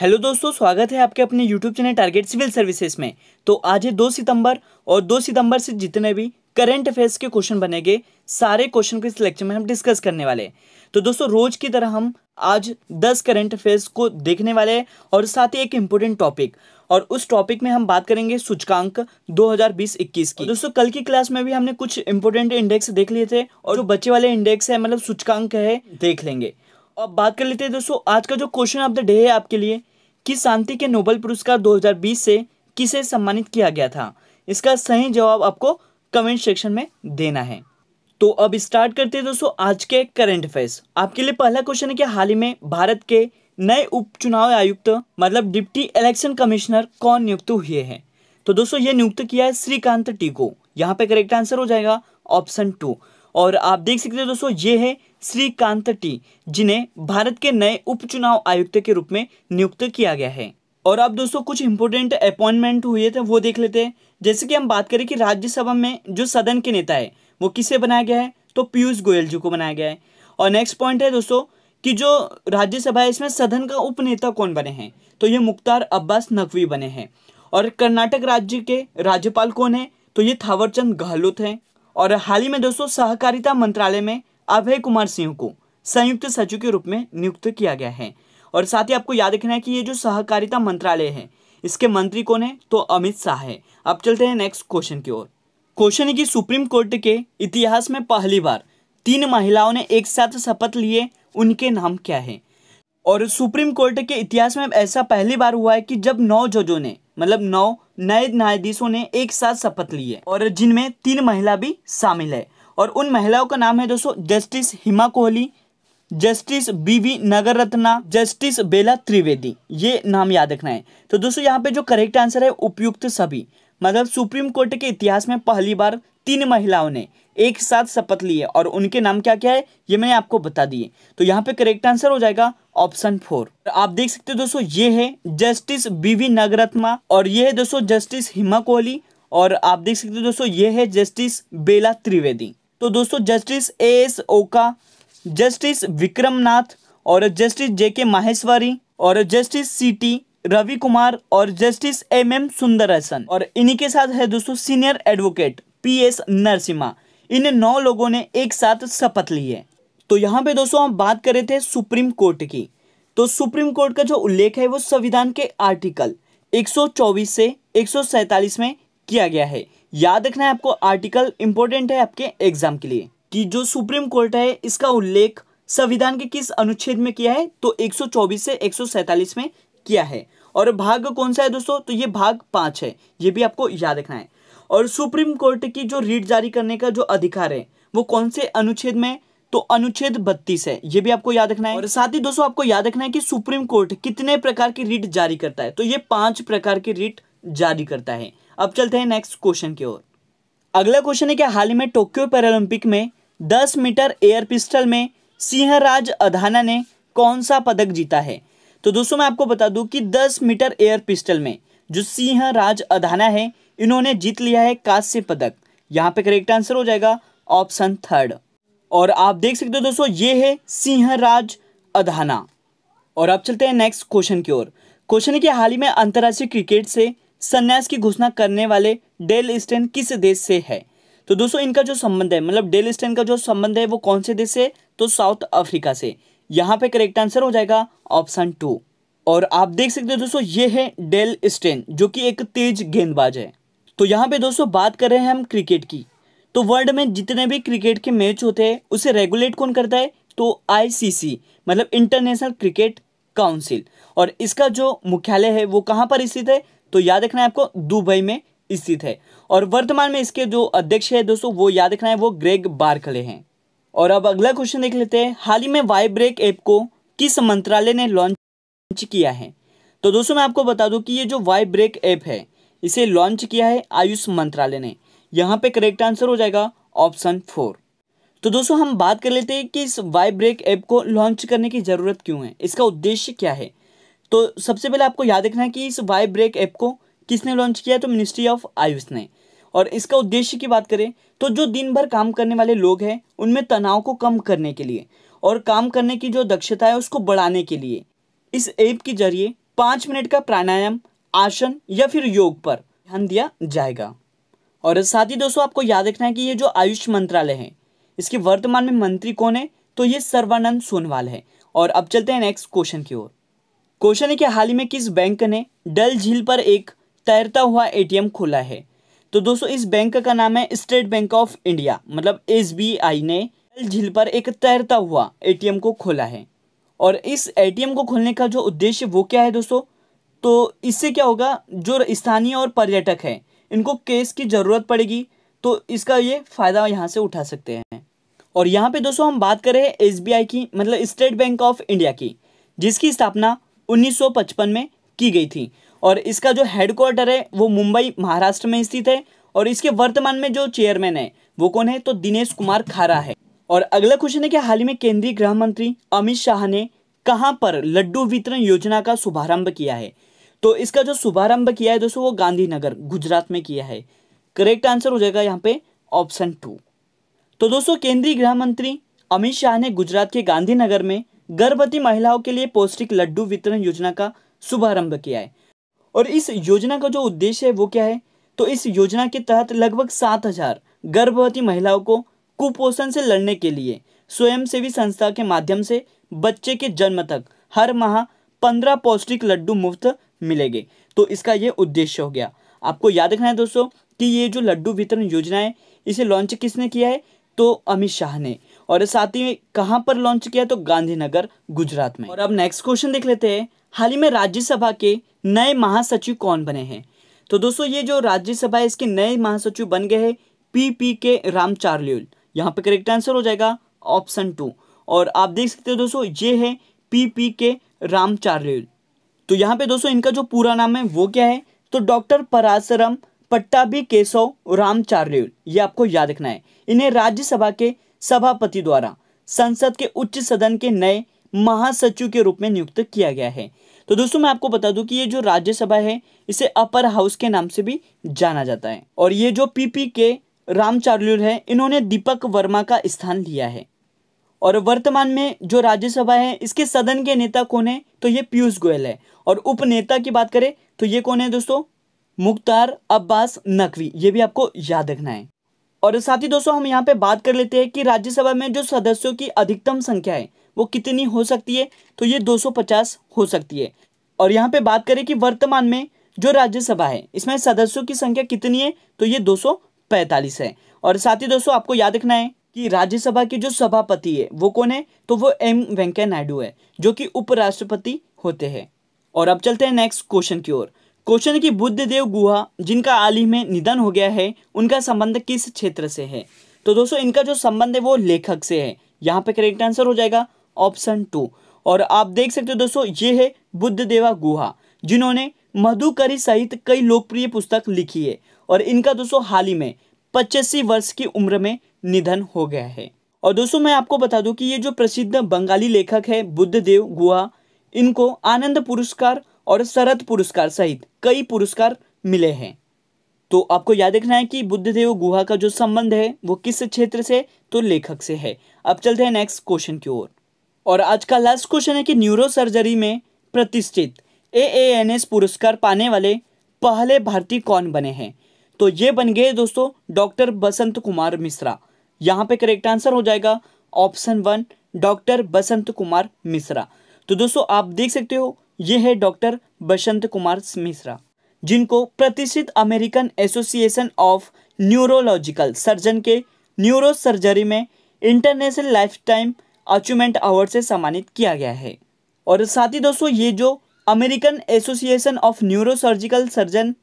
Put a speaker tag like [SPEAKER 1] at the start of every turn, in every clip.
[SPEAKER 1] hello दोस्तों स्वागत है आपके अपने YouTube channel Target Civil Services में तो आज है दो सितंबर और दो सितंबर से जितने भी करंट अफेयर्स के क्वेश्चन बनेंगे सारे क्वेश्चन को इस लेक्चर में हम डिस्कस करने वाले हैं तो दोस्तों रोज की तरह हम आज दस करंट अफेयर्स को देखने वाले हैं और साथ ही एक इम्पोर्टेंट टॉपिक और उस टॉपिक में हम बात करेंगे सूचकांक 2020 हजार की दोस्तों कल की क्लास में भी हमने कुछ इम्पोर्टेंट इंडेक्स देख लिए थे और जो बचे वाले इंडेक्स है मतलब सूचकांक है देख लेंगे अब बात कर लेते हैं दोस्तों आज का जो क्वेश्चन ऑफ द डे है आपके लिए कि शांति के नोबेल पुरस्कार 2020 से किसे सम्मानित किया गया था इसका सही जवाब आपको कमेंट सेक्शन में देना है तो अब स्टार्ट करते हैं दोस्तों आज के करंट अफेयर्स आपके लिए पहला क्वेश्चन है कि हाल ही में भारत के नए उपचुनाव आयुक्त मतलब डिप्टी इलेक्शन कमिश्नर कौन नियुक्त हुए हैं तो दोस्तों ये नियुक्त किया है श्रीकांत टीको यहाँ पे करेक्ट आंसर हो जाएगा ऑप्शन टू और आप देख सकते हो दोस्तों ये है श्रीकांत टी जिन्हें भारत के नए उपचुनाव आयुक्त के रूप में नियुक्त किया गया है और अब दोस्तों कुछ इंपोर्टेंट अपॉइंटमेंट हुए थे वो देख लेते हैं जैसे कि हम बात करें कि राज्यसभा में जो सदन के नेता है वो किसे बनाया गया है तो पीयूष गोयल जी को बनाया गया है और नेक्स्ट पॉइंट है दोस्तों कि जो राज्यसभा है इसमें सदन का उपनेता कौन बने हैं तो ये मुख्तार अब्बास नकवी बने हैं और कर्नाटक राज्य के राज्यपाल कौन है तो ये थावरचंद गहलोत हैं और हाल ही में दोस्तों सहकारिता मंत्रालय में अभय कुमार सिंह को संयुक्त सचिव के रूप में नियुक्त किया गया है और साथ ही आपको याद रखना है कि ये जो सहकारिता मंत्रालय है इसके मंत्री कौन है तो अमित शाह है अब चलते हैं नेक्स्ट क्वेश्चन की ओर क्वेश्चन है कि सुप्रीम कोर्ट के इतिहास में पहली बार तीन महिलाओं ने एक साथ शपथ लिए उनके नाम क्या है और सुप्रीम कोर्ट के इतिहास में ऐसा पहली बार हुआ है कि जब नौ जजों ने मतलब नौ नए न्यायाधीशों ने एक साथ शपथ ली है और जिनमें तीन महिला भी शामिल है और उन महिलाओं का नाम है दोस्तों justice Hima Kohli justice B V Nagarathna justice Bela Trivedi ये नाम याद रखना है तो दोस्तों यहाँ पे जो करेक्ट आंसर है उपयुक्त सभी मतलब सुप्रीम कोर्ट के इतिहास में पहली बार तीन महिलाओं ने एक साथ शपथ ली है और उनके नाम क्या क्या है ये मैंने आपको बता दिए तो यहाँ पे करेक्ट आंसर हो जाएगा ऑप्शन फोर आप देख सकते हो दोस्तों ये है जस्टिस बी वी नगरत्मा और ये है दोस्तों जस्टिस हिमा कोहली और आप देख सकते हो दोस्तों ये है जस्टिस बेला त्रिवेदी तो दोस्तों justice A S Oka justice Vikram Nath और जस्टिस जे के माहेश्वरी और justice C T Ravi Kumar और जस्टिस एम एम सुंदरसन और इन्हीं के साथ है दोस्तों senior advocate P S Narasimha इन नौ लोगों ने एक साथ शपथ ली है तो यहाँ पे दोस्तों हम बात कर रहे थे सुप्रीम कोर्ट की तो सुप्रीम कोर्ट का जो उल्लेख है वो संविधान के आर्टिकल 124 से 147 में किया गया है याद रखना है आपको आर्टिकल इंपॉर्टेंट है आपके एग्जाम के लिए कि जो सुप्रीम कोर्ट है इसका उल्लेख संविधान के किस अनुच्छेद में किया है तो 124 से 147 में किया है और भाग कौन सा है दोस्तों तो ये भाग पांच है ये भी आपको याद रखना है और सुप्रीम कोर्ट की जो रीट जारी करने का जो अधिकार है वो कौन से अनुच्छेद में तो अनुच्छेद बत्तीस है ये भी आपको याद रखना है और साथ ही दोस्तों आपको याद रखना है कि सुप्रीम कोर्ट कितने प्रकार की रीट जारी करता है तो ये पांच प्रकार की रीट जारी करता है अब चलते हैं नेक्स्ट क्वेश्चन की ओर अगला क्वेश्चन है कि हाल ही में टोक्यो पैरालंपिक में दस मीटर एयर पिस्टल में सिंहराज अधाना ने कौन सा पदक जीता है तो दोस्तों मैं आपको बता दूं कि दस मीटर एयर पिस्टल में जो सिंहराज अधाना है इन्होंने जीत लिया है कांस्य पदक यहाँ पे करेक्ट आंसर हो जाएगा ऑप्शन थर्ड और आप देख सकते हो दोस्तों ये है सिंहराज अधाना और अब चलते हैं नेक्स्ट क्वेश्चन की ओर क्वेश्चन है कि हाल ही में अंतर्राष्ट्रीय क्रिकेट से संन्यास की घोषणा करने वाले डेल स्टेन किस देश से है तो दोस्तों इनका जो संबंध है मतलब डेल स्टेन का जो संबंध है वो कौन से देश से तो साउथ अफ्रीका से यहाँ पे करेक्ट आंसर हो जाएगा ऑप्शन टू और आप देख सकते हो दोस्तों ये है डेल स्टेन जो कि एक तेज गेंदबाज है तो यहाँ पे दोस्तों बात कर रहे हैं हम क्रिकेट की तो वर्ल्ड में जितने भी क्रिकेट के मैच होते हैं उसे रेगुलेट कौन करता है तो आई मतलब इंटरनेशनल क्रिकेट काउंसिल और इसका जो मुख्यालय है वो कहाँ पर स्थित है तो याद रखना है आपको दुबई में स्थित है और वर्तमान में इसके जो अध्यक्ष है दोस्तों वो याद रखना है वो ग्रेग बारकले हैं और अब अगला क्वेश्चन देख लेते हैं हाल ही में वाई ब्रेक ऐप को किस मंत्रालय ने लॉन्च किया है तो दोस्तों मैं आपको बता दूं कि ये जो वाई ब्रेक ऐप है इसे लॉन्च किया है आयुष मंत्रालय ने यहाँ पे करेक्ट आंसर हो जाएगा ऑप्शन फोर तो दोस्तों हम बात कर लेते हैं कि इस वाई ब्रेक ऐप को लॉन्च करने की ज़रूरत क्यों है इसका उद्देश्य क्या है तो सबसे पहले आपको याद रखना है कि इस वाई ब्रेक ऐप को किसने लॉन्च किया तो मिनिस्ट्री ऑफ आयुष ने और इसका उद्देश्य की बात करें तो जो दिन भर काम करने वाले लोग हैं उनमें तनाव को कम करने के लिए और काम करने की जो दक्षता है उसको बढ़ाने के लिए इस ऐप के जरिए पाँच मिनट का प्राणायाम आसन या फिर योग पर ध्यान दिया जाएगा और साथ ही दोस्तों आपको याद रखना है कि ये जो आयुष मंत्रालय है इसके वर्तमान में मंत्री कौन है तो ये सर्वानंद सोनवाल है और अब चलते हैं नेक्स्ट क्वेश्चन की ओर क्वेश्चन है कि हाल ही में किस बैंक ने डल झील पर एक तैरता हुआ एटीएम खोला है तो दोस्तों इस बैंक का नाम है स्टेट बैंक ऑफ इंडिया मतलब एसबीआई ने डल झील पर एक तैरता हुआ एटीएम को खोला है और इस एटीएम को खोलने का जो उद्देश्य वो क्या है दोस्तों तो इससे क्या होगा जो स्थानीय और पर्यटक हैं इनको केस की ज़रूरत पड़ेगी तो इसका ये फ़ायदा यहाँ से उठा सकते हैं और यहाँ पे दोस्तों हम बात करें एस की मतलब स्टेट बैंक ऑफ इंडिया की जिसकी स्थापना 1955 में की गई थी और इसका जो हेडक्वार्टर है वो मुंबई महाराष्ट्र में स्थित है और इसके वर्तमान में जो चेयरमैन है वो कौन है तो दिनेश कुमार खारा है और अगला क्वेश्चन है कि हाल ही में केंद्रीय गृह मंत्री अमित शाह ने कहाँ पर लड्डू वितरण योजना का शुभारंभ किया है तो इसका जो शुभारंभ किया है दोस्तों वो गांधीनगर गुजरात में किया है करेक्ट आंसर हो जाएगा यहाँ पे ऑप्शन टू तो दोस्तों केंद्रीय गृह मंत्री अमित शाह ने गुजरात के गांधीनगर में गर्भवती महिलाओं के लिए पौष्टिक लड्डू वितरण योजना का शुभारंभ किया है और इस योजना का जो उद्देश्य है वो क्या है तो इस योजना के तहत लगभग सात हजार गर्भवती महिलाओं को कुपोषण से लड़ने के लिए स्वयंसेवी संस्था के माध्यम से बच्चे के जन्म तक हर माह पंद्रह पौष्टिक लड्डू मुफ्त मिलेंगे तो इसका ये उद्देश्य हो गया आपको याद रखना है दोस्तों कि ये जो लड्डू वितरण योजना है इसे लॉन्च किसने किया है तो अमित शाह ने और साथ ही कहाँ पर लॉन्च किया तो गांधीनगर गुजरात में और अब नेक्स्ट क्वेश्चन देख लेते हैं हाल ही में राज्यसभा के नए महासचिव कौन बने हैं तो दोस्तों ये जो राज्यसभा इसके नए महासचिव बन गए हैं पी पी के रामचार्ल्यूल यहाँ पे करेक्ट आंसर हो जाएगा ऑप्शन टू और आप देख सकते हो दोस्तों ये है पी पी के रामचार्ल्यूल तो यहाँ पे दोस्तों इनका जो पूरा नाम है वो क्या है तो डॉक्टर पराशरम पट्टाभी केशव रामचार्ल्यूल ये आपको याद रखना है इन्हें राज्यसभा के सभापति द्वारा संसद के उच्च सदन के नए महासचिव के रूप में नियुक्त किया गया है तो दोस्तों मैं आपको बता दूं कि ये जो राज्यसभा है इसे अपर हाउस के नाम से भी जाना जाता है और ये जो पीपी के रामचारुल है इन्होंने दीपक वर्मा का स्थान लिया है और वर्तमान में जो राज्यसभा है इसके सदन के नेता कौन है तो ये पीयूष गोयल है और उपनेता की बात करें तो ये कौन है दोस्तों मुख्तार अब्बास नकवी ये भी आपको याद रखना है और साथ ही दोस्तों हम यहाँ पे बात कर लेते हैं कि राज्यसभा में जो सदस्यों की अधिकतम संख्या है वो कितनी हो सकती है तो ये 250 हो सकती है और यहाँ पे बात करें कि वर्तमान में जो राज्यसभा है इसमें सदस्यों की संख्या कितनी है तो ये 245 है और साथ ही दोस्तों आपको याद रखना है कि राज्यसभा की जो सभापति है वो कौन है तो वो एम वेंकैया नायडू है जो कि उपराष्ट्रपति होते हैं और अब चलते हैं नेक्स्ट क्वेश्चन की ओर क्वेश्चन की बुद्धदेव गुहा जिनका हाल ही में निधन हो गया है उनका संबंध किस क्षेत्र से है तो दोस्तों इनका जो संबंध है वो लेखक से है यहाँ पे करेक्ट आंसर हो जाएगा ऑप्शन टू और आप देख सकते हो दोस्तों ये है बुद्धदेवा गुहा जिन्होंने मधुकरी सहित कई लोकप्रिय पुस्तक लिखी है और इनका दोस्तों हाल ही में पचासी वर्ष की उम्र में निधन हो गया है और दोस्तों मैं आपको बता दूं कि ये जो प्रसिद्ध बंगाली लेखक है बुद्धदेव गुहा इनको आनंद पुरस्कार और शरद पुरस्कार सहित कई पुरस्कार मिले हैं तो आपको याद रखना है कि बुद्धदेव गुहा का जो संबंध है वो किस क्षेत्र से तो लेखक से है अब चलते हैं नेक्स्ट क्वेश्चन की ओर और आज का लास्ट क्वेश्चन है कि न्यूरो सर्जरी में प्रतिष्ठित ए एन एस पुरस्कार पाने वाले पहले भारतीय कौन बने हैं तो ये बन गए दोस्तों डॉक्टर बसंत कुमार मिश्रा यहाँ पे करेक्ट आंसर हो जाएगा option one doctor Basant Kumar Mishra तो दोस्तों आप देख सकते हो ये है डॉक्टर बसंत कुमार मिश्रा जिनको प्रतिष्ठित American Association of Neurological Surgeon के न्यूरो सर्जरी में international lifetime achievement award से सम्मानित किया गया है और साथ ही दोस्तों ये जो American Association of neurosurgical surgeon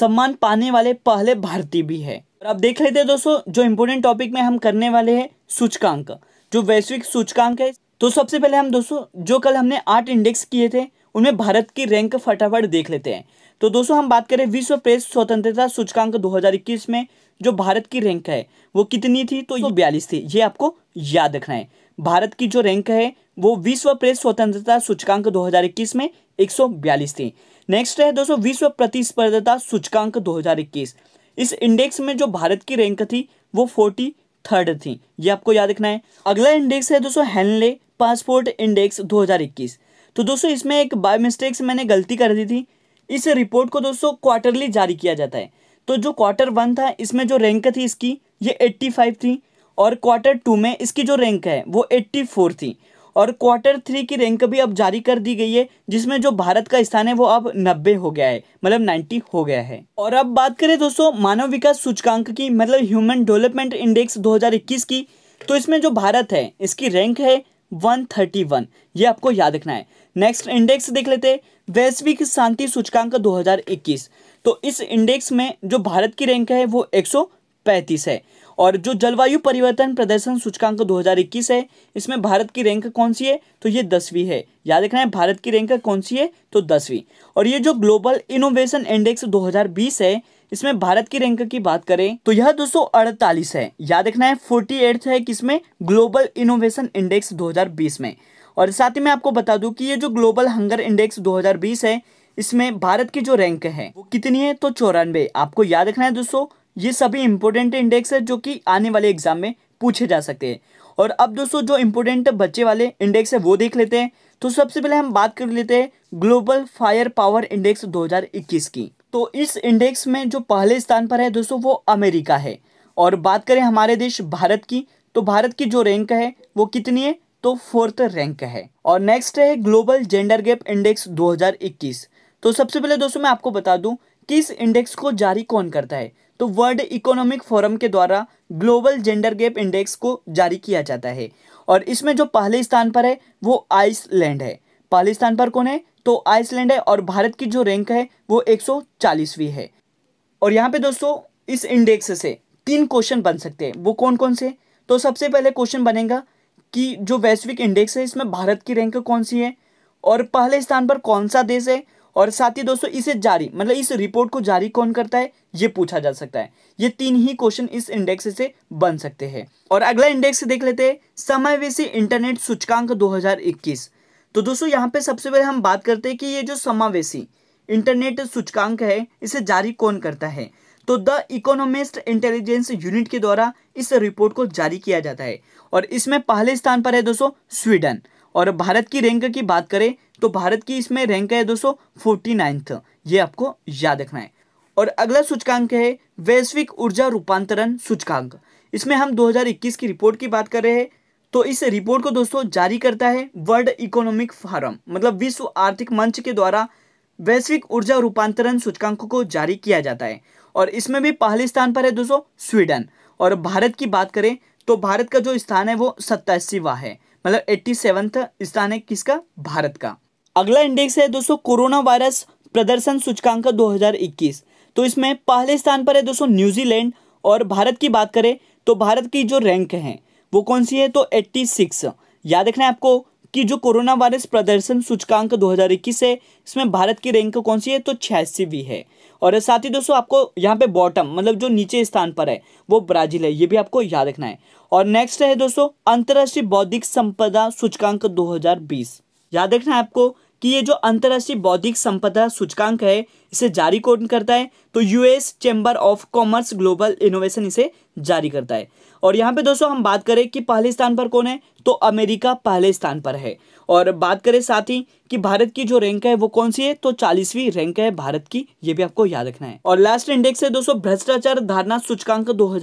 [SPEAKER 1] सम्मान पाने वाले पहले भारतीय भी है और आप देख लेते हैं दोस्तों जो इम्पोर्टेंट टॉपिक में हम करने वाले हैं सूचकांक जो वैश्विक सूचकांक है तो सबसे पहले हम दोस्तों जो कल हमने आठ इंडेक्स किए थे उनमें भारत की रैंक फटाफट देख लेते हैं तो दोस्तों हम बात करें विश्व प्रेस स्वतंत्रता सूचकांक 2021 में जो भारत की रैंक है वो कितनी थी तो ये बयालीस थी ये आपको याद रखना है भारत की जो रैंक है वो विश्व प्रेस स्वतंत्रता सूचकांक 2021 में 142 थी नेक्स्ट है दोस्तों विश्व प्रतिस्पर्धता सूचकांक 2021 इस इंडेक्स में जो भारत की रैंक थी वो थर्ड थी ये आपको याद रखना है अगला इंडेक्स है दोस्तों हेनले पासपोर्ट इंडेक्स 2021 तो दोस्तों इसमें एक बाय मिस्टेक से मैंने गलती कर दी थी इस रिपोर्ट को दोस्तों क्वार्टरली जारी किया जाता है तो जो क्वार्टर वन था इसमें जो रैंक थी इसकी ये 85 थी और क्वार्टर टू में इसकी जो रैंक है वो 84 थी और क्वार्टर थ्री की रैंक भी अब जारी कर दी गई है जिसमें जो भारत का स्थान है वो अब नब्बे हो गया है मतलब नाइन्टी हो गया है और अब बात करें दोस्तों मानव विकास सूचकांक की मतलब ह्यूमन डेवलपमेंट इंडेक्स दो की तो इसमें जो भारत है इसकी रैंक है 131 ये आपको याद रखना है नेक्स्ट इंडेक्स देख लेते हैं वैश्विक शांति सूचकांक 2021 तो इस इंडेक्स में जो भारत की रैंक है वो 135 है और जो जलवायु परिवर्तन प्रदर्शन सूचकांक 2021 है इसमें भारत की रैंक कौन सी है तो ये दसवीं है याद रखना है भारत की रैंक कौन सी है तो दसवीं और ये जो ग्लोबल इनोवेशन इंडेक्स 2020 है इसमें भारत की रैंक की बात करें तो यह दोस्तों अड़तालीस है याद रखना है फोर्टी है किसमें ग्लोबल इनोवेशन इंडेक्स दो में और साथ ही मैं आपको बता दूँ कि ये जो ग्लोबल हंगर इंडेक्स दो है इसमें भारत की जो रैंक है वो कितनी है तो चौरानवे आपको याद रखना है दोस्तों ये सभी इंपॉर्टेंट इंडेक्स है जो कि आने वाले एग्जाम में पूछे जा सकते हैं और अब दोस्तों जो इम्पोर्टेंट बच्चे वाले इंडेक्स है वो देख लेते हैं तो सबसे पहले हम बात कर लेते हैं ग्लोबल फायर पावर इंडेक्स 2021 की तो इस इंडेक्स में जो पहले स्थान पर है दोस्तों वो अमेरिका है और बात करें हमारे देश भारत की तो भारत की जो रैंक है वो कितनी है तो फोर्थ रैंक है और नेक्स्ट है ग्लोबल जेंडर गैप इंडेक्स 2021 तो सबसे पहले दोस्तों मैं आपको बता दूं कि इस इंडेक्स को जारी कौन करता है तो वर्ल्ड इकोनॉमिक फोरम के द्वारा ग्लोबल जेंडर गैप इंडेक्स को जारी किया जाता है और इसमें जो पहले स्थान पर है वो आइसलैंड है पहले स्थान पर कौन है तो आइसलैंड है और भारत की जो रैंक है वो एक है और यहाँ पे दोस्तों इस इंडेक्स से तीन क्वेश्चन बन सकते हैं वो कौन कौन से तो सबसे पहले क्वेश्चन बनेगा कि जो वैश्विक इंडेक्स है इसमें भारत की रैंक कौन सी है और पहले स्थान पर कौन सा देश है और साथ ही दोस्तों इसे जारी मतलब इस रिपोर्ट को जारी कौन करता है ये पूछा जा सकता है ये तीन ही क्वेश्चन इस इंडेक्स से बन सकते हैं और अगला इंडेक्स देख लेते हैं समावेशी इंटरनेट सूचकांक दो तो दोस्तों यहाँ पे सबसे पहले हम बात करते हैं कि ये जो समावेशी इंटरनेट सूचकांक है इसे जारी कौन करता है तो द इकोनॉमिस्ट इंटेलिजेंस यूनिट के द्वारा इस रिपोर्ट को जारी किया जाता है और इसमें पहले स्थान पर है दोस्तों स्वीडन और भारत की रैंक की बात करें तो भारत की इसमें रैंक है दोस्तों फोर्टी नाइन्थ ये आपको याद रखना है और अगला सूचकांक है वैश्विक ऊर्जा रूपांतरण सूचकांक इसमें हम 2021 की रिपोर्ट की बात कर रहे हैं तो इस रिपोर्ट को दोस्तों जारी करता है वर्ल्ड इकोनॉमिक फोरम मतलब विश्व आर्थिक मंच के द्वारा वैश्विक ऊर्जा रूपांतरण सूचकांक को जारी किया जाता है और इसमें भी पहले स्थान पर है दोस्तों स्वीडन और भारत की बात करें तो भारत का जो स्थान है वो सत्तासीवा है मतलब एट्टी स्थान है किसका भारत का अगला इंडेक्स है दोस्तों कोरोना वायरस प्रदर्शन सूचकांक 2021 तो इसमें पहले स्थान पर है दोस्तों न्यूजीलैंड और भारत की बात करें तो भारत की जो रैंक है वो कौन सी है तो 86 याद रखना है आपको कि जो कोरोना वायरस प्रदर्शन सूचकांक 2021 है इसमें भारत की रैंक कौन सी है तो छियासीवी है और साथ ही दोस्तों आपको यहाँ पे बॉटम मतलब जो नीचे स्थान पर है वो ब्राजील है ये भी आपको याद रखना है और नेक्स्ट है दोस्तों अंतर्राष्ट्रीय बौद्धिक संपदा सूचकांक 2020 याद रखना है आपको कि ये जो अंतर्राष्ट्रीय बौद्धिक संपदा सूचकांक है इसे जारी कौन करता है तो US Chamber of Commerce global innovation इसे जारी करता है और यहाँ पे दोस्तों हम बात करें कि पहले स्थान पर कौन है तो अमेरिका पहले स्थान पर है और बात करें साथ ही कि भारत की जो रैंक है वो कौन सी है तो चालीसवीं रैंक है भारत की ये भी आपको याद रखना है और लास्ट इंडेक्स है दोस्तों भ्रष्टाचार धारणा सूचकांक दो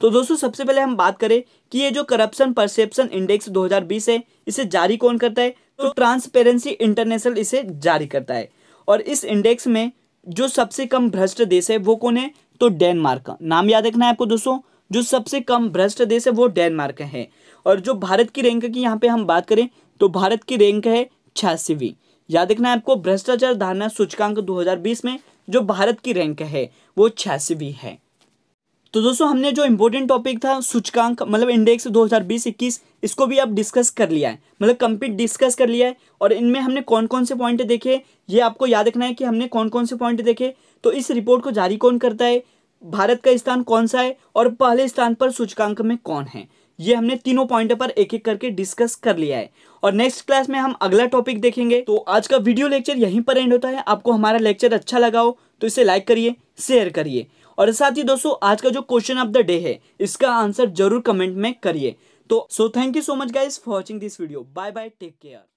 [SPEAKER 1] तो दोस्तों सबसे पहले हम बात करें कि ये जो करप्शन परसेप्शन इंडेक्स 2020 है इसे जारी कौन करता है तो ट्रांसपेरेंसी इंटरनेशनल इसे जारी करता है और इस इंडेक्स में जो सबसे कम भ्रष्ट देश है वो कौन है तो डेनमार्क नाम याद रखना है आपको दोस्तों जो सबसे कम भ्रष्ट देश है वो डेनमार्क है और जो भारत की रैंक की यहाँ पे हम बात करें तो भारत की रैंक है छियासीवीं याद रखना है आपको भ्रष्टाचार धारणा सूचकांक 2020 में जो भारत की रैंक है वो छियासीवीं है तो दोस्तों हमने जो इम्पोर्टेंट टॉपिक था सूचकांक मतलब इंडेक्स 2020-21 इसको भी आप डिस्कस कर लिया है मतलब कंप्लीट डिस्कस कर लिया है और इनमें हमने कौन कौन से पॉइंट देखे ये आपको याद रखना है कि हमने कौन कौन से पॉइंट देखे तो इस रिपोर्ट को जारी कौन करता है भारत का स्थान कौन सा है और पहले स्थान पर सूचकांक में कौन है ये हमने तीनों पॉइंट पर एक एक करके डिस्कस कर लिया है और नेक्स्ट क्लास में हम अगला टॉपिक देखेंगे तो आज का वीडियो लेक्चर यहीं पर एंड होता है आपको हमारा लेक्चर अच्छा लगा हो तो इसे लाइक करिए शेयर करिए और साथ ही दोस्तों आज का जो क्वेश्चन ऑफ द डे है इसका आंसर जरूर कमेंट में करिए तो so thank you so much guys for watching this video bye bye take care